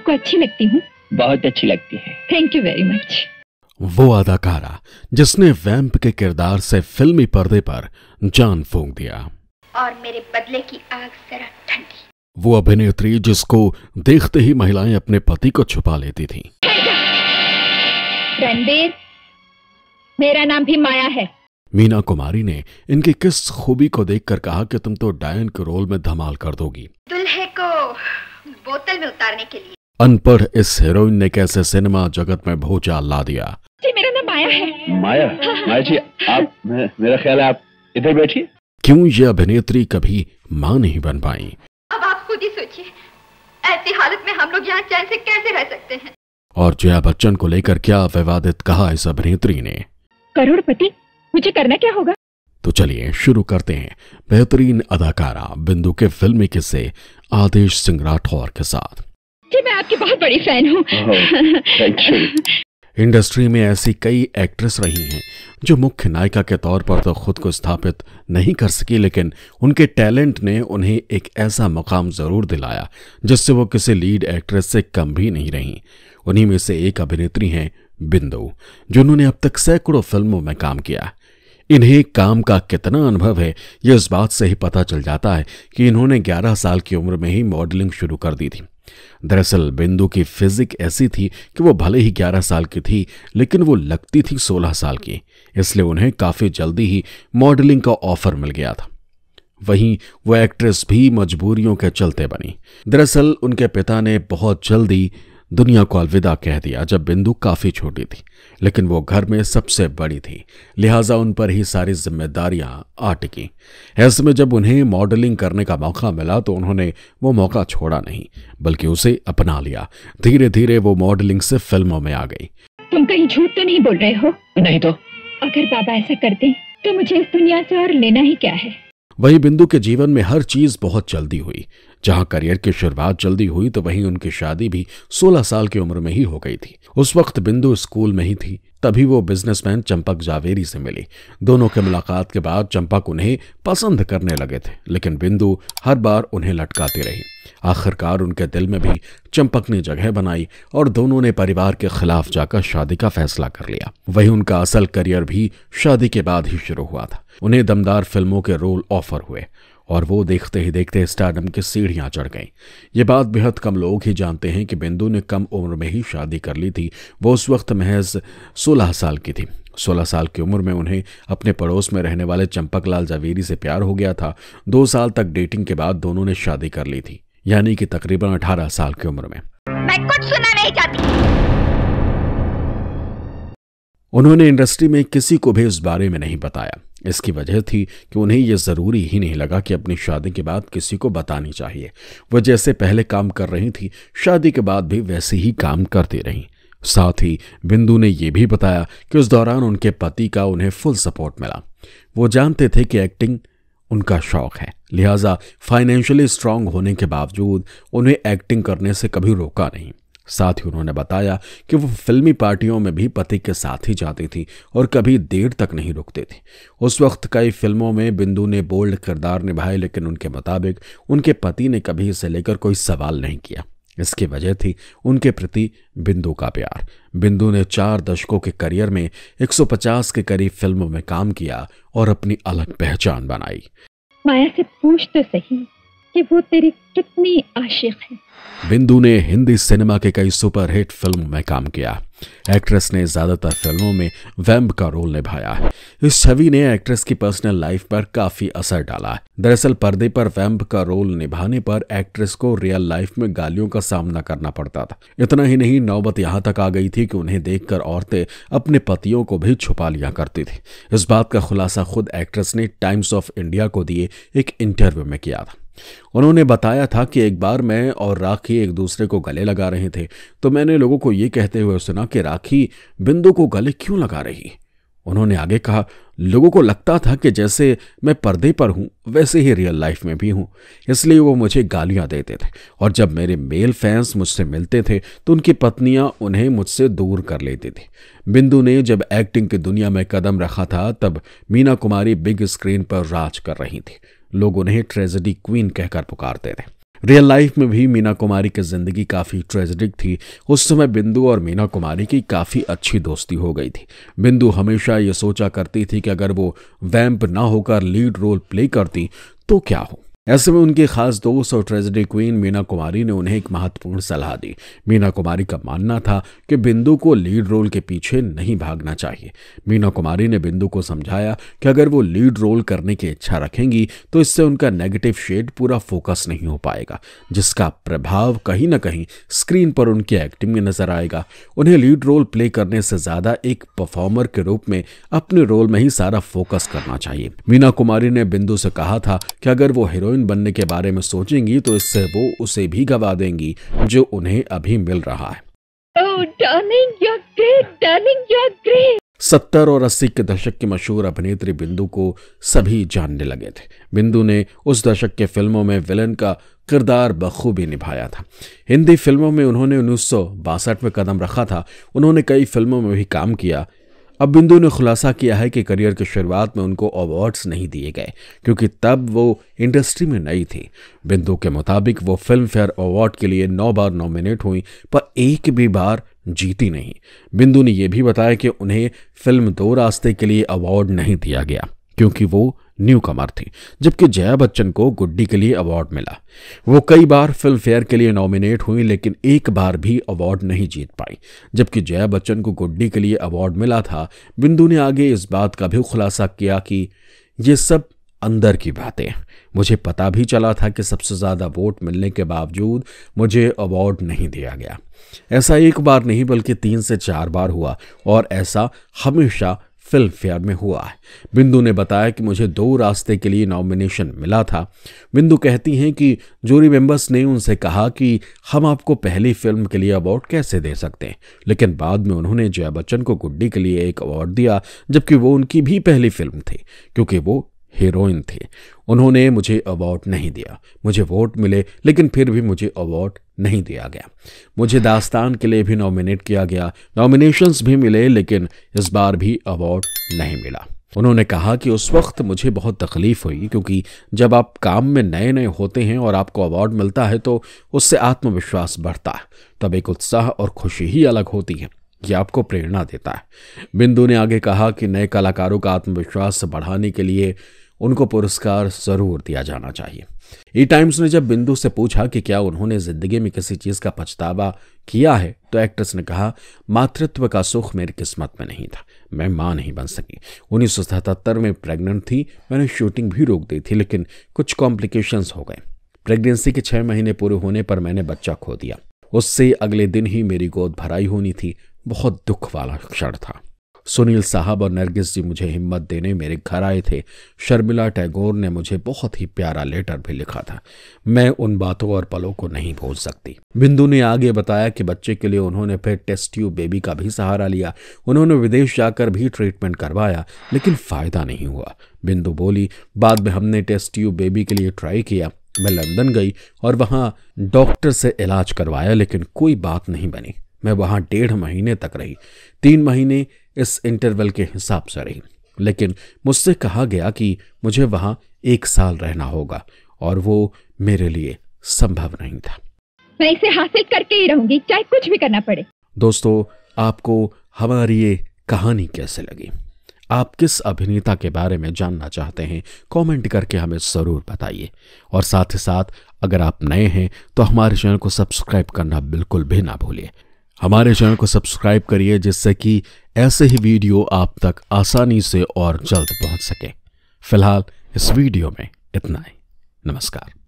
आपको अच्छी लगती हूँ बहुत अच्छी लगती है थैंक यू वेरी मच वो अदाकारा जिसने वैम्प के किरदार से फिल्मी पर्दे पर जान फूंक दिया और मेरे बदले की आग जरा ठंडी वो अभिनेत्री जिसको देखते ही महिलाएं अपने पति को छुपा लेती थीं। रणबीर मेरा नाम भी माया है मीना कुमारी ने इनकी किस खूबी को देखकर कहा कि तुम तो डायन के रोल में धमाल कर दोगी दुल्हे को बोतल में उतारने के लिए अनपढ़ इस हीरोइन ने कैसे सिनेमा जगत में भूचाल ला दिया जी मेरा नाम माया है माया हाँ।, हाँ। माया जी आप मेरा ख्याल है आप इधर बैठिए क्यों ये अभिनेत्री कभी माँ नहीं बन पाई अब आप खुद ही सोचिए ऐसी हालत में हम लोग यहाँ चैन से कैसे रह सकते हैं और जया बच्चन को लेकर क्या विवादित कहा इस अभिनेत्री ने करोड़पति मुझे करना क्या होगा तो चलिए शुरू करते हैं बेहतरीन अदाकारा बिंदु के फिल्मी किस्से आदेश सिंह राठौर के साथ जी मैं आपकी बहुत बड़ी फैन हूँ इंडस्ट्री में ऐसी कई एक्ट्रेस रही हैं जो मुख्य नायिका के तौर पर तो खुद को स्थापित नहीं कर सकी लेकिन उनके टैलेंट ने उन्हें एक ऐसा मकाम जरूर दिलाया जिससे वो किसी लीड एक्ट्रेस से कम भी नहीं रहीं उन्हीं में से एक अभिनेत्री हैं बिंदु जिन्होंने अब तक सैकड़ों फिल्मों में काम किया इन्हें काम का कितना अनुभव है यह इस बात से ही पता चल जाता है कि इन्होंने 11 साल की उम्र में ही मॉडलिंग शुरू कर दी थी दरअसल बिंदु की फिजिक ऐसी थी कि वो भले ही 11 साल की थी लेकिन वो लगती थी 16 साल की इसलिए उन्हें काफ़ी जल्दी ही मॉडलिंग का ऑफर मिल गया था वहीं वो एक्ट्रेस भी मजबूरियों के चलते बनी दरअसल उनके पिता ने बहुत जल्दी दुनिया को अलविदा कह दिया जब बिंदु काफ़ी छोटी थी लेकिन वो घर में सबसे बड़ी थी लिहाजा उन पर ही सारी जिम्मेदारियां आ टिकीं ऐसे में जब उन्हें मॉडलिंग करने का मौका मिला तो उन्होंने वो मौका छोड़ा नहीं बल्कि उसे अपना लिया धीरे धीरे वो मॉडलिंग से फिल्मों में आ गई तुम कहीं झूठ तो नहीं बोल रहे हो नहीं तो अगर बाबा ऐसा करते तो मुझे इस दुनिया से और लेना ही क्या है वहीं बिंदु के जीवन में हर चीज बहुत जल्दी हुई जहां करियर की शुरुआत जल्दी हुई तो वहीं उनकी शादी भी 16 साल की उम्र में ही हो गई थी उस वक्त बिंदु स्कूल में ही थी तभी वो बिजनेसमैन चंपक जावेरी से मिली दोनों के मुलाकात के बाद चंपक उन्हें पसंद करने लगे थे लेकिन बिंदु हर बार उन्हें लटकाती रही आखिरकार उनके दिल में भी चंपक ने जगह बनाई और दोनों ने परिवार के खिलाफ जाकर शादी का फैसला कर लिया वही उनका असल करियर भी शादी के बाद ही शुरू हुआ था उन्हें दमदार फिल्मों के रोल ऑफर हुए और वो देखते ही देखते स्टार्डम की सीढ़ियां चढ़ गईं ये बात बेहद कम लोग ही जानते हैं कि बिंदु ने कम उम्र में ही शादी कर ली थी वो उस वक्त महज सोलह साल की थी सोलह साल की उम्र में उन्हें अपने पड़ोस में रहने वाले चंपक लाल जावेरी से प्यार हो गया था दो साल तक डेटिंग के बाद दोनों ने शादी कर ली थी यानी कि तकरीबन 18 साल की उम्र में मैं कुछ सुना नहीं चाहती उन्होंने इंडस्ट्री में किसी को भी इस बारे में नहीं बताया इसकी वजह थी कि उन्हें यह ज़रूरी ही नहीं लगा कि अपनी शादी के बाद किसी को बतानी चाहिए वह जैसे पहले काम कर रही थी शादी के बाद भी वैसे ही काम करती रहीं साथ ही बिंदु ने यह भी बताया कि उस दौरान उनके पति का उन्हें फुल सपोर्ट मिला वो जानते थे कि एक्टिंग उनका शौक है लिहाजा फाइनेंशियली स्ट्रांग होने के बावजूद उन्हें एक्टिंग करने से कभी रोका नहीं साथ ही उन्होंने बताया कि वो फिल्मी पार्टियों में भी पति के साथ ही जाती थी और कभी देर तक नहीं रुकती थी उस वक्त कई फिल्मों में बिंदु ने बोल्ड किरदार निभाए लेकिन उनके मुताबिक उनके पति ने कभी इसे लेकर कोई सवाल नहीं किया इसकी वजह थी उनके प्रति बिंदु का प्यार बिंदु ने चार दशकों के करियर में 150 के करीब फिल्मों में काम किया और अपनी अलग पहचान बनाई माया से पूछ तो सही कि वो तेरी कितनी आशिक है बिंदु ने हिंदी सिनेमा के कई सुपरहिट फिल्मों में काम किया एक्ट्रेस ने ज़्यादातर फिल्मों में वैम्ब का रोल निभाया है इस छवि ने एक्ट्रेस की पर्सनल लाइफ पर काफ़ी असर डाला है दरअसल पर्दे पर वैम्ब का रोल निभाने पर एक्ट्रेस को रियल लाइफ में गालियों का सामना करना पड़ता था इतना ही नहीं नौबत यहाँ तक आ गई थी कि उन्हें देखकर औरतें अपने पतियों को भी छुपा लिया करती थी इस बात का खुलासा खुद एक्ट्रेस ने टाइम्स ऑफ इंडिया को दिए एक इंटरव्यू में किया था उन्होंने बताया था कि एक बार मैं और राखी एक दूसरे को गले लगा रहे थे तो मैंने लोगों को ये कहते हुए सुना कि राखी बिंदु को गले क्यों लगा रही उन्होंने आगे कहा लोगों को लगता था कि जैसे मैं पर्दे पर हूँ वैसे ही रियल लाइफ में भी हूँ इसलिए वो मुझे गालियाँ देते थे और जब मेरे मेल फैंस मुझसे मिलते थे तो उनकी पत्नियाँ उन्हें मुझसे दूर कर लेती थी बिंदु ने जब एक्टिंग की दुनिया में कदम रखा था तब मीना कुमारी बिग स्क्रीन पर राज कर रही थी लोग उन्हें ट्रेजेडी क्वीन कहकर पुकारते थे रियल लाइफ में भी मीना कुमारी की जिंदगी काफ़ी ट्रेजिडिक थी उस समय बिंदु और मीना कुमारी की काफ़ी अच्छी दोस्ती हो गई थी बिंदु हमेशा ये सोचा करती थी कि अगर वो वैम्प ना होकर लीड रोल प्ले करती तो क्या हो ऐसे में उनके खास दोस्त और ट्रेजिडी क्वीन मीना कुमारी ने उन्हें एक महत्वपूर्ण सलाह दी मीना कुमारी का मानना था कि बिंदु को लीड रोल के पीछे नहीं भागना चाहिए मीना कुमारी ने बिंदु को समझाया कि अगर वो लीड रोल करने की इच्छा रखेंगी तो इससे उनका नेगेटिव शेड पूरा फोकस नहीं हो पाएगा जिसका प्रभाव कहीं ना कहीं स्क्रीन पर उनकी एक्टिंग में नजर आएगा उन्हें लीड रोल प्ले करने से ज्यादा एक परफॉर्मर के रूप में अपने रोल में ही सारा फोकस करना चाहिए मीना कुमारी ने बिंदु से कहा था कि अगर वो हीरोइन हीरोइन बनने के बारे में सोचेंगी तो इससे वो उसे भी गवा देंगी जो उन्हें अभी मिल रहा है oh, darling, great, darling, सत्तर और अस्सी के दशक की मशहूर अभिनेत्री बिंदु को सभी जानने लगे थे बिंदु ने उस दशक के फिल्मों में विलन का किरदार बखूबी निभाया था हिंदी फिल्मों में उन्होंने उन्नीस में कदम रखा था उन्होंने कई फिल्मों में भी काम किया अब बिंदु ने खुलासा किया है कि करियर की शुरुआत में उनको अवार्ड्स नहीं दिए गए क्योंकि तब वो इंडस्ट्री में नई थी बिंदु के मुताबिक वो फिल्म फेयर अवार्ड के लिए नौ बार नॉमिनेट हुई पर एक भी बार जीती नहीं बिंदु ने यह भी बताया कि उन्हें फिल्म दो रास्ते के लिए अवार्ड नहीं दिया गया क्योंकि वो न्यू कमर थी जबकि जया बच्चन को गुड्डी के लिए अवार्ड मिला वो कई बार फिल्म फेयर के लिए नॉमिनेट हुई लेकिन एक बार भी अवार्ड नहीं जीत पाई जबकि जया बच्चन को गुड्डी के लिए अवार्ड मिला था बिंदु ने आगे इस बात का भी खुलासा किया कि ये सब अंदर की बातें मुझे पता भी चला था कि सबसे ज़्यादा वोट मिलने के बावजूद मुझे अवार्ड नहीं दिया गया ऐसा एक बार नहीं बल्कि तीन से चार बार हुआ और ऐसा हमेशा फिल्म फेयर में हुआ है बिंदु ने बताया कि मुझे दो रास्ते के लिए नॉमिनेशन मिला था बिंदु कहती हैं कि जूरी मेंबर्स ने उनसे कहा कि हम आपको पहली फिल्म के लिए अवार्ड कैसे दे सकते हैं लेकिन बाद में उन्होंने जया बच्चन को गुड्डी के लिए एक अवार्ड दिया जबकि वो उनकी भी पहली फिल्म थी क्योंकि वो हीरोइन थी उन्होंने मुझे अवार्ड नहीं दिया मुझे वोट मिले लेकिन फिर भी मुझे अवार्ड नहीं दिया गया मुझे दास्तान के लिए भी नॉमिनेट किया गया नॉमिनेशंस भी मिले लेकिन इस बार भी अवार्ड नहीं मिला उन्होंने कहा कि उस वक्त मुझे बहुत तकलीफ हुई क्योंकि जब आप काम में नए नए होते हैं और आपको अवार्ड मिलता है तो उससे आत्मविश्वास बढ़ता है तब एक उत्साह और खुशी ही अलग होती है यह आपको प्रेरणा देता है बिंदु ने आगे कहा कि नए कलाकारों का आत्मविश्वास बढ़ाने के लिए उनको पुरस्कार जरूर दिया जाना चाहिए ई टाइम्स ने जब बिंदु से पूछा कि क्या उन्होंने जिंदगी में किसी चीज का पछतावा किया है तो एक्ट्रेस ने कहा मातृत्व का सुख मेरी किस्मत में नहीं था मैं मां नहीं बन सकी उन्नीस में प्रेग्नेंट थी मैंने शूटिंग भी रोक दी थी लेकिन कुछ कॉम्प्लिकेशंस हो गए प्रेगनेंसी के छह महीने पूरे होने पर मैंने बच्चा खो दिया उससे अगले दिन ही मेरी गोद भराई होनी थी बहुत दुख वाला क्षण था सुनील साहब और नरगिस जी मुझे हिम्मत देने मेरे घर आए थे शर्मिला टैगोर ने मुझे बहुत ही प्यारा लेटर भी लिखा था मैं उन बातों और पलों को नहीं भूल सकती बिंदु ने आगे बताया कि बच्चे के लिए उन्होंने फिर टेस्ट ट्यूब बेबी का भी सहारा लिया उन्होंने विदेश जाकर भी ट्रीटमेंट करवाया लेकिन फ़ायदा नहीं हुआ बिंदु बोली बाद में हमने टेस्ट ट्यूब बेबी के लिए ट्राई किया मैं लंदन गई और वहाँ डॉक्टर से इलाज करवाया लेकिन कोई बात नहीं बनी मैं वहाँ डेढ़ महीने तक रही तीन महीने इस इंटरवल के हिसाब से रही लेकिन मुझसे कहा गया कि मुझे वहाँ एक साल रहना होगा और वो मेरे लिए संभव नहीं था मैं इसे हासिल करके ही रहूंगी चाहे कुछ भी करना पड़े दोस्तों आपको हमारी ये कहानी कैसे लगी आप किस अभिनेता के बारे में जानना चाहते हैं कमेंट करके हमें ज़रूर बताइए और साथ ही साथ अगर आप नए हैं तो हमारे चैनल को सब्सक्राइब करना बिल्कुल भी ना भूलिए हमारे चैनल को सब्सक्राइब करिए जिससे कि ऐसे ही वीडियो आप तक आसानी से और जल्द पहुंच सके फिलहाल इस वीडियो में इतना ही नमस्कार